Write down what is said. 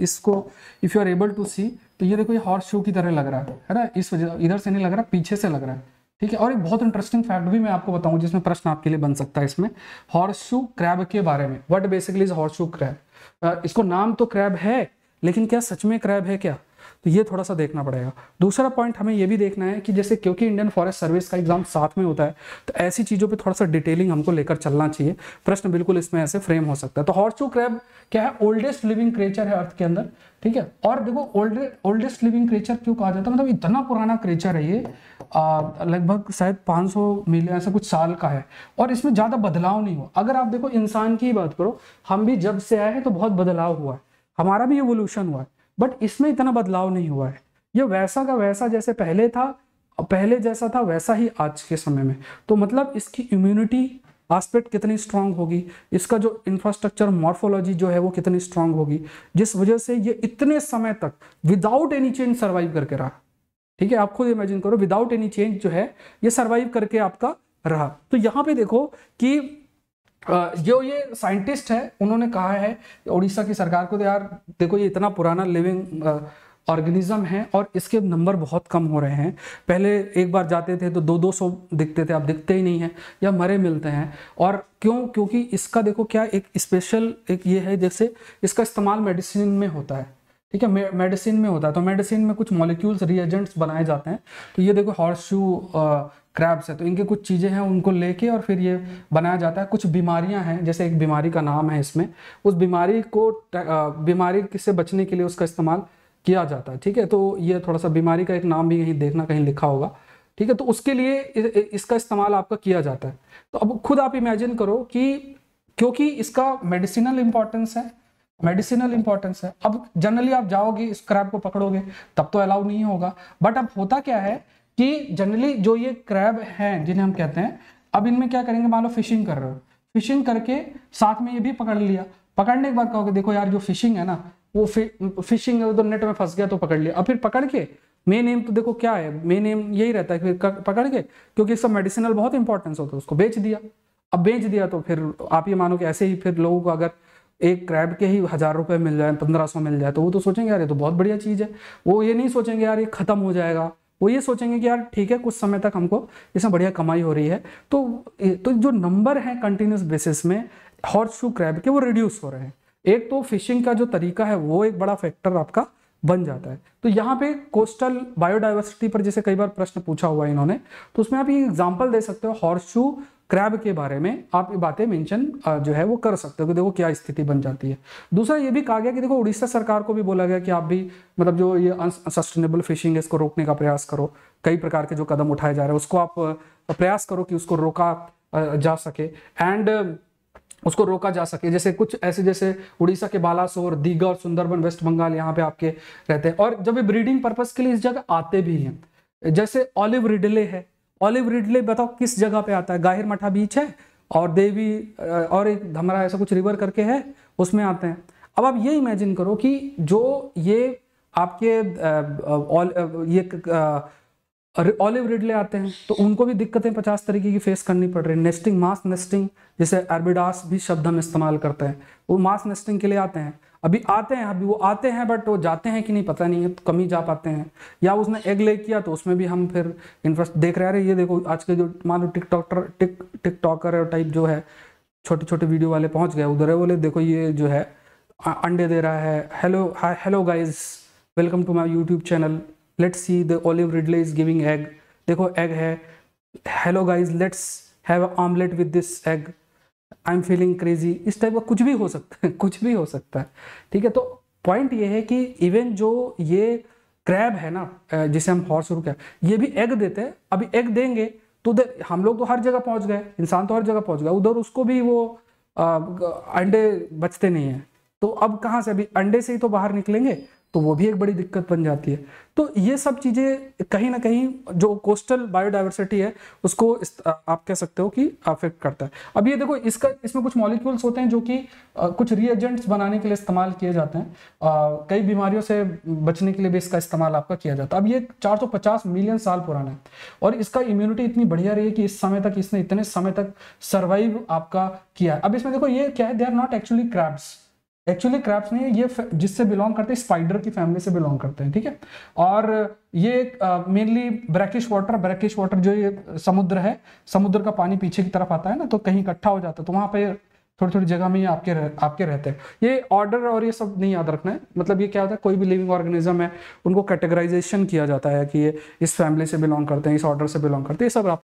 इसको if you are able to see तो ये देखो ये हॉर्स शू की तरह लग रहा है है ना इस वजह इधर से नहीं लग रहा पीछे से लग रहा है ठीक है और एक बहुत इंटरेस्टिंग फैक्ट भी मैं आपको बताऊँ जिसमें प्रश्न आपके लिए बन सकता है इसमें हॉर्स शू क्रैब के बारे में what basically is horseshoe crab इसको नाम तो क्रैब है लेकिन क्या सच में क्रैब है क्या तो ये थोड़ा सा देखना पड़ेगा दूसरा पॉइंट हमें ये भी देखना है कि जैसे क्योंकि इंडियन फॉरेस्ट सर्विस का एग्जाम साथ में होता है तो ऐसी चीज़ों पे थोड़ा सा डिटेलिंग हमको लेकर चलना चाहिए प्रश्न बिल्कुल इसमें ऐसे फ्रेम हो सकता है तो हॉर्चू क्रैब क्या है ओल्डेस्ट लिविंग क्रेचर है अर्थ के अंदर ठीक है और देखो ओल्ड ओल्डेस्ट लिविंग क्रेचर क्यों कहा जाता है मतलब इतना पुराना क्रेचर है ये लगभग शायद 500 मिलियन ऐसा कुछ साल का है और इसमें ज़्यादा बदलाव नहीं हुआ अगर आप देखो इंसान की बात करो हम भी जब से आए हैं तो बहुत बदलाव हुआ है हमारा भी एवोल्यूशन हुआ है बट इसमें इतना बदलाव नहीं हुआ है ये वैसा का वैसा जैसे पहले था पहले जैसा था वैसा ही आज के समय में तो मतलब इसकी इम्यूनिटी आस्पेक्ट कितनी स्ट्रांग होगी इसका जो इंफ्रास्ट्रक्चर मॉर्फोलॉजी जो है वो कितनी स्ट्रांग होगी जिस वजह से ये इतने समय तक विदाउट एनी चेंज सर्वाइव करके रहा ठीक है आप खुद इमेजिन करो विदाउट एनी चेंज जो है ये सर्वाइव करके आपका रहा तो यहाँ पे देखो कि जो ये साइंटिस्ट हैं उन्होंने कहा है उड़ीसा की सरकार को तो यार देखो ये इतना पुराना लिविंग ऑर्गेनिज्म है और इसके नंबर बहुत कम हो रहे हैं पहले एक बार जाते थे तो दो दो सौ दिखते थे अब दिखते ही नहीं हैं या मरे मिलते हैं और क्यों क्योंकि इसका देखो क्या एक स्पेशल एक ये है जैसे इसका इस्तेमाल मेडिसिन में होता है ठीक है मेडिसिन में होता है तो मेडिसिन में कुछ मॉलिक्यूल्स रिएजेंट्स बनाए जाते हैं तो ये देखो हॉर्स शू क्रैब्स है तो इनकी कुछ चीज़ें हैं उनको लेके और फिर ये बनाया जाता है कुछ बीमारियां हैं जैसे एक बीमारी का नाम है इसमें उस बीमारी को बीमारी से बचने के लिए उसका इस्तेमाल किया जाता है ठीक है तो ये थोड़ा सा बीमारी का एक नाम भी यहीं देखना कहीं लिखा होगा ठीक है तो उसके लिए इसका इस्तेमाल आपका किया जाता है तो अब खुद आप इमेजिन करो कि क्योंकि इसका मेडिसिनल इंपॉर्टेंस है मेडिसिनल इंपॉर्टेंस है अब जनरली आप जाओगे इस क्रैब को पकड़ोगे तब तो अलाउ नहीं होगा बट अब होता क्या है कि जनरली जो ये क्रैब हैं जिन्हें हम कहते हैं अब इनमें क्या करेंगे मान लो फिशिंग कर रहे हो फिशिंग करके साथ में ये भी पकड़ लिया पकड़ने के बाद कहोगे देखो यार जो फिशिंग है ना वो फिशिंग है तो नेट में फंस गया तो पकड़ लिया अब फिर पकड़ के मेन एम तो देखो क्या है मेन एम यही रहता है फिर पकड़ के क्योंकि इसका मेडिसिनल बहुत इंपॉर्टेंस होता है उसको बेच दिया अब बेच दिया तो फिर आप ये मानो कि ऐसे ही फिर लोगों को अगर एक क्रैब के ही हज़ार रुपये मिल जाए पंद्रह सौ मिल जाए तो वो तो सोचेंगे यार ये तो बहुत बढ़िया चीज़ है वो ये नहीं सोचेंगे यार ये ख़त्म हो जाएगा वो ये सोचेंगे कि यार ठीक है कुछ समय तक हमको इसमें बढ़िया कमाई हो रही है तो तो जो नंबर है कंटिन्यूस बेसिस में हॉर्स शू क्रैब के वो रिड्यूस हो रहे हैं एक तो फिशिंग का जो तरीका है वो एक बड़ा फैक्टर आपका बन जाता है तो यहाँ पे कोस्टल बायोडाइवर्सिटी पर जैसे कई बार प्रश्न पूछा हुआ है इन्होंने तो उसमें आप ये एग्जाम्पल दे सकते हो हॉर्सू क्रैब के बारे में आप ये बातें मेंशन जो है वो कर सकते हो कि देखो क्या स्थिति बन जाती है दूसरा ये भी कहा गया कि देखो उड़ीसा सरकार को भी बोला गया कि आप भी मतलब जो ये अनसस्टेनेबल फिशिंग है इसको रोकने का प्रयास करो कई प्रकार के जो कदम उठाए जा रहे हैं उसको आप प्रयास करो कि उसको रोका जा सके एंड उसको रोका जा सके जैसे कुछ ऐसे जैसे उड़ीसा के बालासोर दीघा और सुंदरबन वेस्ट बंगाल यहाँ पे आपके रहते हैं और जब ये ब्रीडिंग पर्पज के लिए इस जगह आते भी हैं जैसे ऑलिव रिडले है ऑलिव रिडले बताओ किस जगह पे आता है गाहिर मठा बीच है और देवी और एक हमारा ऐसा कुछ रिवर करके है उसमें आते हैं अब आप ये इमेजिन करो कि जो ये आपके ये ऑलिव रिडले आते हैं तो उनको भी दिक्कतें पचास तरीके की फेस करनी पड़ रही है नेस्टिंग मास नेस्टिंग जैसे एरबिडास भी शब्द हम इस्तेमाल करते हैं वो मास नेस्टिंग के लिए आते हैं अभी आते हैं अभी वो आते हैं बट वो जाते हैं कि नहीं पता नहीं है तो कम ही जा पाते हैं या उसने एग ले किया तो उसमें भी हम फिर इंटरेस्ट देख रहे हैं ये देखो आज के जो मान लो टिकटॉकर टिक टिकटॉकर टाइप जो है छोटे छोटे वीडियो वाले पहुंच गए उधर है बोले देखो ये जो है अंडे दे रहा है hello hello guys welcome to my YouTube channel let's see the olive ridley is giving egg देखो एग है hello guys let's have omelette with this egg I am feeling crazy इस टाइप का कुछ भी हो सकता है कुछ भी हो सकता है ठीक है तो पॉइंट ये है कि इवन जो ये क्रैब है ना जिसे हम हॉर्स रुक है ये भी एग देते हैं अभी एग देंगे तो दे, हम लोग तो हर जगह पहुंच गए इंसान तो हर जगह पहुंच गया उधर उसको भी वो आ, अंडे बचते नहीं हैं तो अब कहाँ से अभी अंडे से ही तो बाहर निकलेंगे तो वो भी एक बड़ी दिक्कत बन जाती है तो ये सब चीज़ें कहीं ना कहीं जो कोस्टल बायोडाइवर्सिटी है उसको आप कह सकते हो कि अफेक्ट करता है अब ये देखो इसका इसमें कुछ मॉलिक्यूल्स होते हैं जो कि कुछ रिएजेंट्स बनाने के लिए इस्तेमाल किए जाते हैं कई बीमारियों से बचने के लिए भी इसका इस्तेमाल आपका किया जाता है अब ये 450 मिलियन साल पुराना है और इसका इम्यूनिटी इतनी बढ़िया रही है कि इस समय तक इसने इतने समय तक सर्वाइव आपका किया है अब इसमें देखो ये क्या है they are not actually crabs actually crabs नहीं है ये जिससे बिलोंग करते हैं स्पाइडर की फैमिली से बिलोंग करते हैं ठीक है और ये mainly brackish water brackish water जो ये समुद्र है समुद्र का पानी पीछे की तरफ आता है ना तो कहीं इकट्ठा हो जाता है तो वहाँ पे थोड़ी थोड़ी जगह में ये आपके रह, आपके रहते हैं ये ऑर्डर और ये सब नहीं याद रखना है मतलब ये क्या होता है कोई भी लिविंग ऑर्गेनिज्म है उनको कैटेगराइजेशन किया जाता है कि ये इस फैमिली से बिलोंग करते हैं इस ऑर्डर से बिलोंग करते हैं ये सब आप